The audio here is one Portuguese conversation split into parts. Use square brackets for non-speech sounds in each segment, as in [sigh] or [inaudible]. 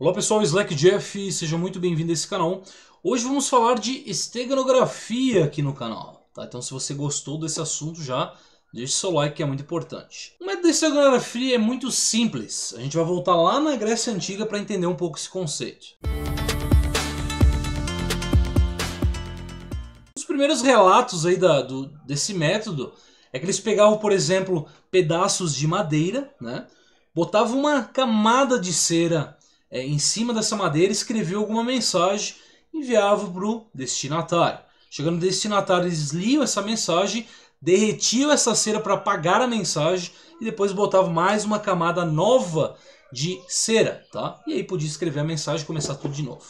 Olá pessoal, Slack Jeff, seja muito bem-vindo a esse canal. Hoje vamos falar de esteganografia aqui no canal, tá? Então se você gostou desse assunto já, deixe seu like que é muito importante. O método de esteganografia é muito simples, a gente vai voltar lá na Grécia Antiga para entender um pouco esse conceito. Os primeiros relatos aí da, do, desse método é que eles pegavam, por exemplo, pedaços de madeira, né? Botavam uma camada de cera é, em cima dessa madeira escreveu alguma mensagem, enviava para o destinatário. Chegando no destinatário, eles liam essa mensagem, derretiam essa cera para apagar a mensagem e depois botavam mais uma camada nova de cera, tá? E aí podia escrever a mensagem e começar tudo de novo.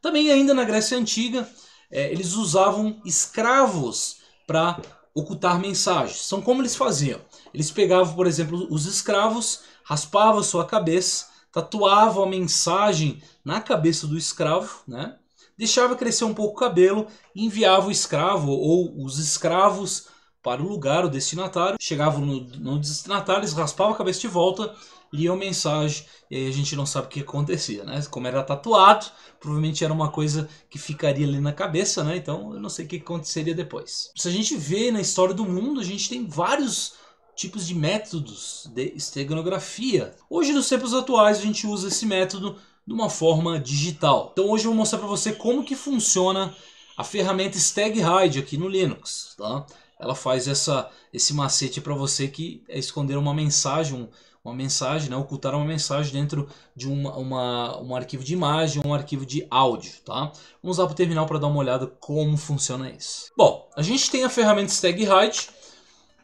Também ainda na Grécia Antiga, é, eles usavam escravos para ocultar mensagens. São então, como eles faziam. Eles pegavam, por exemplo, os escravos, raspavam sua cabeça tatuava a mensagem na cabeça do escravo, né? deixava crescer um pouco o cabelo e enviava o escravo ou os escravos para o lugar, o destinatário. Chegavam no, no destinatário, eles raspavam a cabeça de volta, liam mensagem e aí a gente não sabe o que acontecia, né? Como era tatuado, provavelmente era uma coisa que ficaria ali na cabeça, né? Então eu não sei o que aconteceria depois. Se a gente vê na história do mundo, a gente tem vários tipos de métodos de esteganografia. Hoje, nos tempos atuais, a gente usa esse método de uma forma digital. Então hoje eu vou mostrar para você como que funciona a ferramenta StegHide aqui no Linux. Tá? Ela faz essa, esse macete para você que é esconder uma mensagem, uma mensagem, né? ocultar uma mensagem dentro de uma, uma, um arquivo de imagem ou um arquivo de áudio. Tá? Vamos lá para o terminal para dar uma olhada como funciona isso. Bom, a gente tem a ferramenta StegHide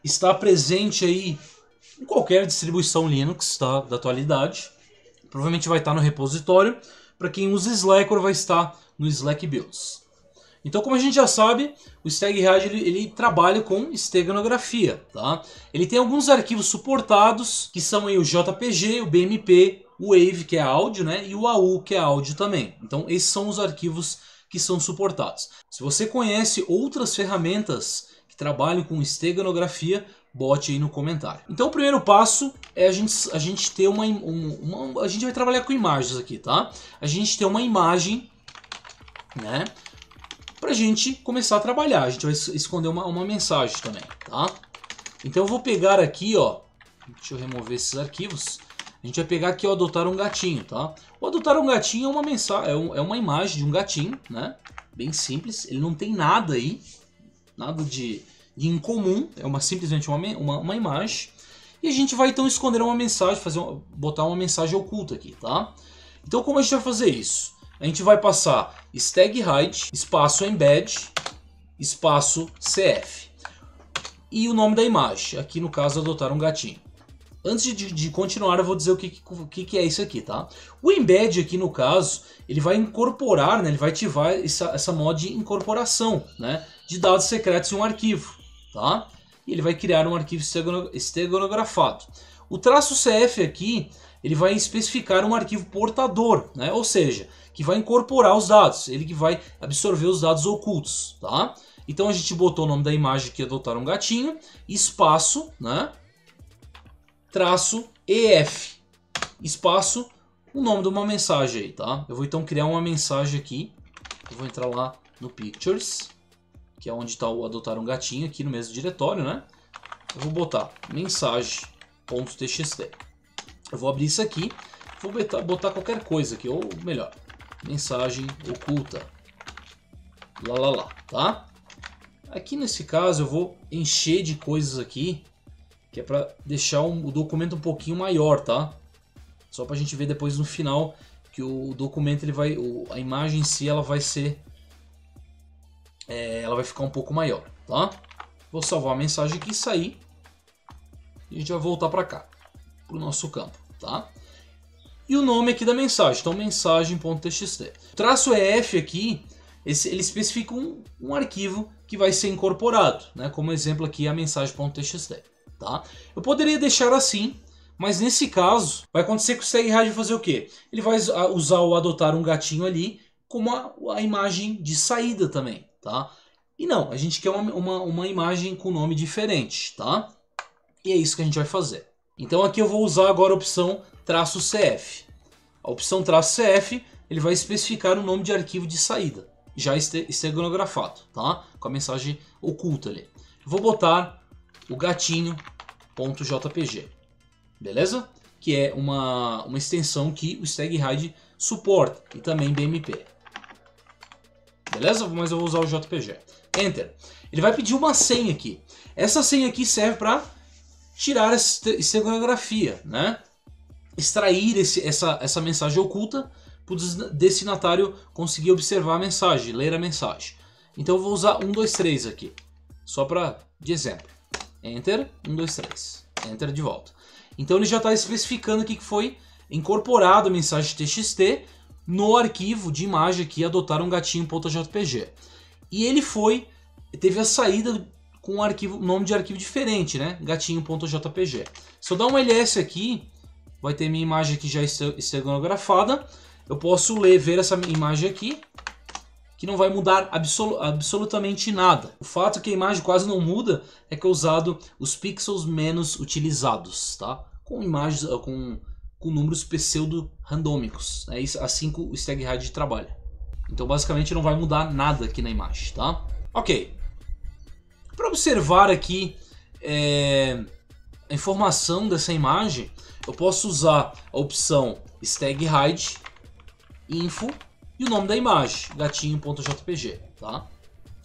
está presente aí em qualquer distribuição Linux tá, da atualidade. Provavelmente vai estar no repositório. Para quem usa Slackware, vai estar no Slack Builds. Então, como a gente já sabe, o StagHide ele, ele, trabalha com esteganografia, tá? Ele tem alguns arquivos suportados, que são aí o JPG, o BMP, o WAVE, que é áudio, né? E o AU, que é áudio também. Então, esses são os arquivos que são suportados. Se você conhece outras ferramentas que trabalham com esteganografia, bote aí no comentário. Então o primeiro passo é a gente, a gente ter uma, uma, uma, A gente vai trabalhar com imagens aqui, tá? A gente ter uma imagem, né? Pra gente começar a trabalhar. A gente vai esconder uma, uma mensagem também, tá? Então eu vou pegar aqui, ó. Deixa eu remover esses arquivos. A gente vai pegar aqui o adotar um gatinho, tá? O adotar um gatinho é uma mensagem, é, um, é uma imagem de um gatinho, né? Bem simples, ele não tem nada aí, nada de, de incomum, é uma simplesmente uma, uma, uma, imagem. E a gente vai então esconder uma mensagem, fazer uma, botar uma mensagem oculta aqui, tá? Então como a gente vai fazer isso? A gente vai passar stag hide, espaço embed, espaço cf. E o nome da imagem, aqui no caso adotar um gatinho. Antes de, de, continuar, eu vou dizer o que, que, que, é isso aqui, tá? O embed aqui, no caso, ele vai incorporar, né? Ele vai ativar essa, essa mod incorporação, né? de dados secretos em um arquivo, tá? E ele vai criar um arquivo esteganografado. O traço CF aqui, ele vai especificar um arquivo portador, né? Ou seja, que vai incorporar os dados, ele que vai absorver os dados ocultos, tá? Então a gente botou o nome da imagem que adotaram um gatinho, espaço, né? Traço EF, espaço, o nome de uma mensagem aí, tá? Eu vou então criar uma mensagem aqui, eu vou entrar lá no Pictures, que é onde está o adotar um gatinho, aqui no mesmo diretório, né? Eu vou botar mensagem.txt. Eu vou abrir isso aqui, vou botar, botar qualquer coisa aqui, ou melhor, mensagem oculta. Lá, lá, lá, tá? Aqui nesse caso eu vou encher de coisas aqui, que é para deixar um, o documento um pouquinho maior, tá? Só para a gente ver depois no final que o documento ele vai, o, a imagem em si ela vai ser é, ela vai ficar um pouco maior, tá? Vou salvar a mensagem aqui e sair. E a gente vai voltar para cá, para o nosso campo, tá? E o nome aqui da mensagem, então mensagem.txt. traço EF aqui, esse, ele especifica um, um arquivo que vai ser incorporado, né? Como exemplo aqui a mensagem.txt, tá? Eu poderia deixar assim, mas nesse caso, vai acontecer que o segrad vai fazer o quê? Ele vai usar ou adotar um gatinho ali como a, a imagem de saída também, tá? E não, a gente quer uma, uma, uma imagem com nome diferente, tá? E é isso que a gente vai fazer. Então aqui eu vou usar agora a opção traço CF. A opção traço CF, ele vai especificar o nome de arquivo de saída, já esteganografado, tá? Com a mensagem oculta ali. Vou botar o gatinho.jpg, beleza? Que é uma, uma extensão que o StagHide suporta e também BMP beleza? Mas eu vou usar o JPG. Enter. Ele vai pedir uma senha aqui. Essa senha aqui serve para tirar essa estenografia, né? Extrair esse, essa, essa mensagem oculta para o destinatário conseguir observar a mensagem, ler a mensagem. Então eu vou usar 1, 2, 3 aqui, só para de exemplo. Enter, 1, 2, 3. Enter de volta. Então ele já está especificando aqui que foi incorporado a mensagem TXT no arquivo de imagem aqui adotar um gatinho.jpg. E ele foi, teve a saída com um arquivo, nome de arquivo diferente, né? gatinho.jpg. Se eu dar um ls aqui, vai ter minha imagem aqui já esteganografada. Eu posso ler, ver essa imagem aqui, que não vai mudar absolutamente nada. O fato é que a imagem quase não muda é que é usado os pixels menos utilizados, tá? Com imagens, com com números pseudo-randômicos. É isso, assim que o StagHide trabalha. Então basicamente não vai mudar nada aqui na imagem, tá? Ok. Para observar aqui é, a informação dessa imagem, eu posso usar a opção StagRide Info e o nome da imagem, gatinho.jpg, tá?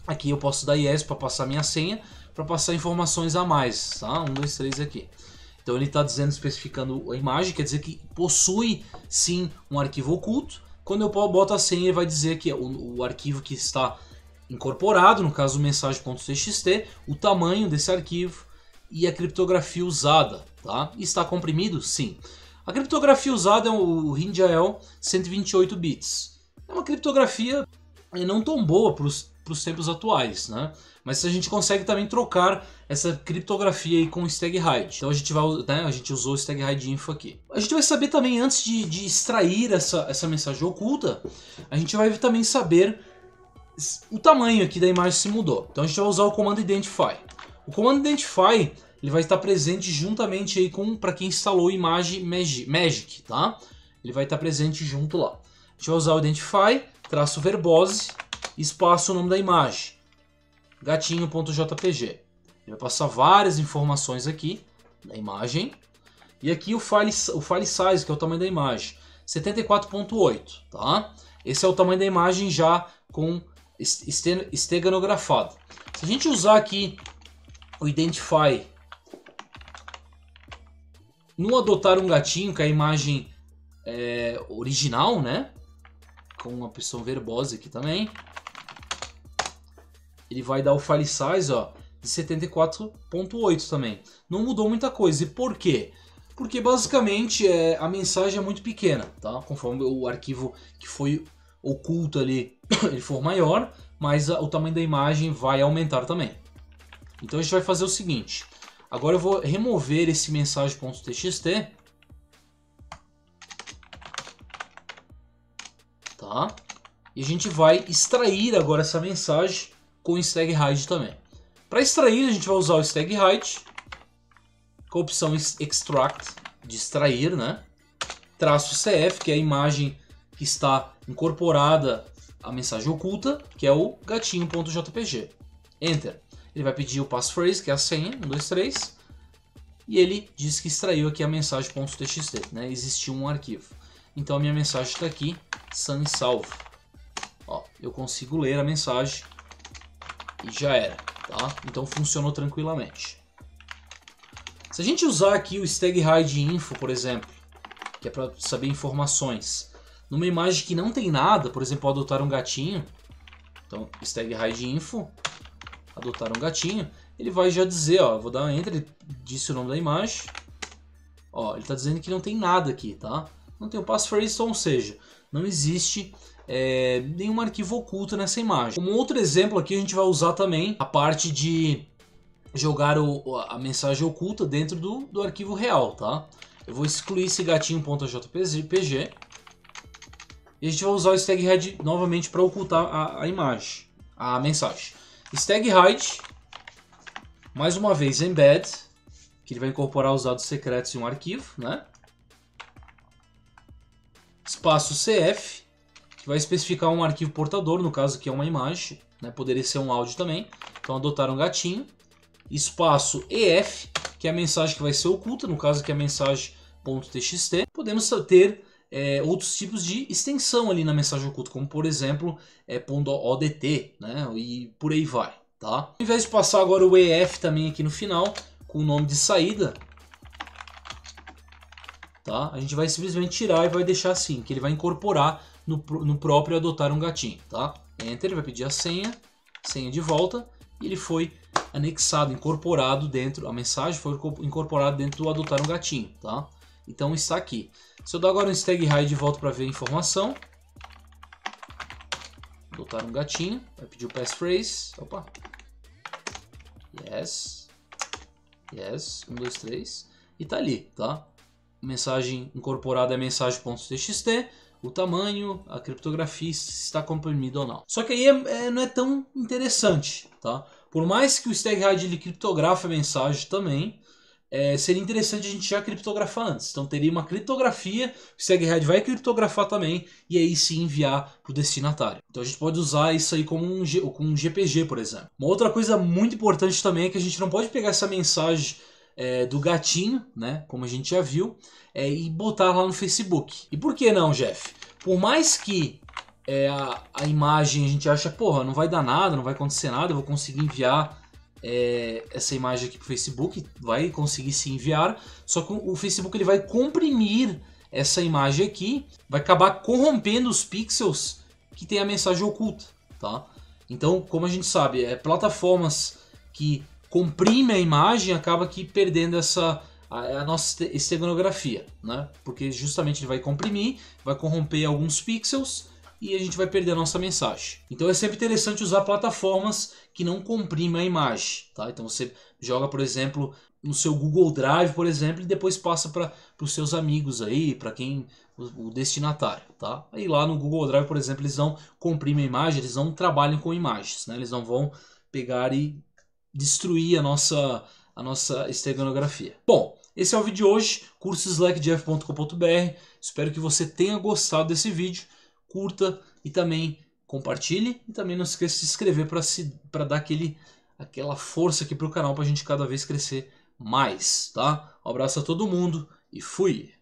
Aqui eu posso dar yes para passar minha senha, para passar informações a mais, tá? 1, 2, 3 aqui. Então ele está dizendo, especificando a imagem, quer dizer que possui sim um arquivo oculto. Quando eu boto a senha, ele vai dizer que é o, o arquivo que está incorporado, no caso mensagem.txt, o tamanho desse arquivo e a criptografia usada, tá? Está comprimido? Sim. A criptografia usada é o Rindjael 128 bits. É uma criptografia é, não tão boa para os tempos atuais, né? Mas a gente consegue também trocar essa criptografia aí com o Stag Hide. Então a gente vai, né, a gente usou o Stag Hide Info aqui. A gente vai saber também, antes de, de extrair essa, essa mensagem oculta, a gente vai também saber o tamanho aqui da imagem se mudou. Então a gente vai usar o comando Identify. O comando Identify ele vai estar presente juntamente aí com para quem instalou a imagem Magic, tá? Ele vai estar presente junto lá. A gente vai usar o Identify, traço verbose, espaço o nome da imagem, gatinho.jpg. Ele vai passar várias informações aqui da imagem. E aqui o file, o file size, que é o tamanho da imagem. 74.8, tá? Esse é o tamanho da imagem já com esteganografado. Se a gente usar aqui o Identify no adotar um gatinho, que é a imagem é, original, né? Com uma pessoa verbosa aqui também. Ele vai dar o file size, ó, de 74.8 também. Não mudou muita coisa. E por quê? Porque basicamente é, a mensagem é muito pequena, tá? Conforme o arquivo que foi oculto ali, [coughs] ele for maior, mas a, o tamanho da imagem vai aumentar também. Então a gente vai fazer o seguinte. Agora eu vou remover esse mensagem.txt. Tá? E a gente vai extrair agora essa mensagem com o stag hide também. Para extrair, a gente vai usar o stag height com a opção extract de extrair, né? Traço CF, que é a imagem que está incorporada à mensagem oculta, que é o gatinho.jpg. Enter. Ele vai pedir o passphrase, que é a senha, 1, 2, 3. E ele diz que extraiu aqui a mensagem.txt, né? Existiu um arquivo. Então a minha mensagem está aqui, sun e salvo. Ó, eu consigo ler a mensagem e já era. Tá? Então funcionou tranquilamente. Se a gente usar aqui o Stag Hide Info, por exemplo, que é para saber informações, numa imagem que não tem nada, por exemplo, adotar um gatinho, então Stag Hide Info, adotar um gatinho, ele vai já dizer, ó, vou dar um enter, ele disse o nome da imagem, ó, ele está dizendo que não tem nada aqui, tá? Não tem o passphrase, então, ou seja, não existe é, nenhum arquivo oculto nessa imagem. Um outro exemplo aqui a gente vai usar também a parte de jogar o, a mensagem oculta dentro do, do arquivo real, tá? Eu vou excluir esse gatinho.jpg e a gente vai usar o stag hide novamente para ocultar a, a, imagem, a mensagem. Stag hide, mais uma vez embed, que ele vai incorporar os dados secretos em um arquivo, né? Espaço cf que vai especificar um arquivo portador, no caso que é uma imagem, né? poderia ser um áudio também. Então adotar um gatinho, espaço EF, que é a mensagem que vai ser oculta, no caso que é a mensagem .txt. Podemos ter é, outros tipos de extensão ali na mensagem oculta, como por exemplo é, .odt, né? e por aí vai. Tá? Ao invés de passar agora o EF também aqui no final, com o nome de saída, tá? a gente vai simplesmente tirar e vai deixar assim, que ele vai incorporar no, no próprio adotar um gatinho, tá? Enter, vai pedir a senha, senha de volta, e ele foi anexado, incorporado dentro, a mensagem foi incorporada dentro do adotar um gatinho, tá? Então está aqui. Se eu dar agora um stag high de volta para ver a informação, adotar um gatinho, vai pedir o passphrase, opa, yes, yes, 1, 2, 3, e tá ali, tá? Mensagem incorporada é mensagem.txt, o tamanho, a criptografia, se está comprimido ou não. Só que aí é, é, não é tão interessante, tá? Por mais que o Stag ele criptografe a mensagem também, é, seria interessante a gente já criptografar antes. Então teria uma criptografia, o SegHead vai criptografar também e aí se enviar para o destinatário. Então a gente pode usar isso aí como um, como um GPG, por exemplo. Uma outra coisa muito importante também é que a gente não pode pegar essa mensagem é, do gatinho, né? Como a gente já viu, é, e botar lá no Facebook. E por que não, Jeff? Por mais que é, a, a, imagem a gente acha, porra, não vai dar nada, não vai acontecer nada, eu vou conseguir enviar é, essa imagem aqui pro Facebook, vai conseguir se enviar, só que o Facebook ele vai comprimir essa imagem aqui, vai acabar corrompendo os pixels que tem a mensagem oculta, tá? Então, como a gente sabe, é, plataformas que comprime a imagem, acaba aqui perdendo essa a, a nossa estenografia, né? Porque justamente ele vai comprimir, vai corromper alguns pixels e a gente vai perder a nossa mensagem. Então é sempre interessante usar plataformas que não comprimem a imagem, tá? Então você joga, por exemplo, no seu Google Drive, por exemplo, e depois passa para os seus amigos aí, para quem o, o, destinatário, tá? Aí lá no Google Drive, por exemplo, eles não comprimem a imagem, eles não trabalham com imagens, né? Eles não vão pegar e destruir a nossa, a nossa esteganografia. Bom, esse é o vídeo de hoje, Curso cursoslackjeff.com.br. Espero que você tenha gostado desse vídeo. Curta e também compartilhe. E também não esqueça de se inscrever para dar aquele, aquela força aqui para o canal para a gente cada vez crescer mais, tá? Um abraço a todo mundo e fui!